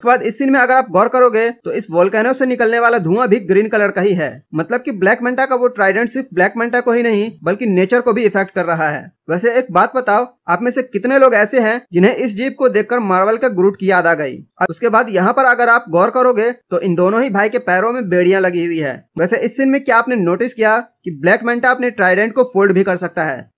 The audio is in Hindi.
उसके बाद इस सीन में अगर आप गौर करोगे तो इस वोल्केनो से निकलने वाला धुआं भी ग्रीन कलर का ही है मतलब कि ब्लैक मेंटा का वो ट्राइडेंट सिर्फ ब्लैक मेंटा को ही नहीं बल्कि नेचर को भी इफेक्ट कर रहा है वैसे एक बात बताओ आप में से कितने लोग ऐसे हैं जिन्हें इस जीप को देखकर मार्वल का ग्रुट की याद आ गई और उसके बाद यहाँ पर अगर आप गौर करोगे तो इन दोनों ही भाई के पैरों में बेड़ियां लगी हुई है वैसे इस सीन में क्या आपने नोटिस किया कि ब्लैक मेंटा अपने ट्राइडेंट को फोल्ड भी कर सकता है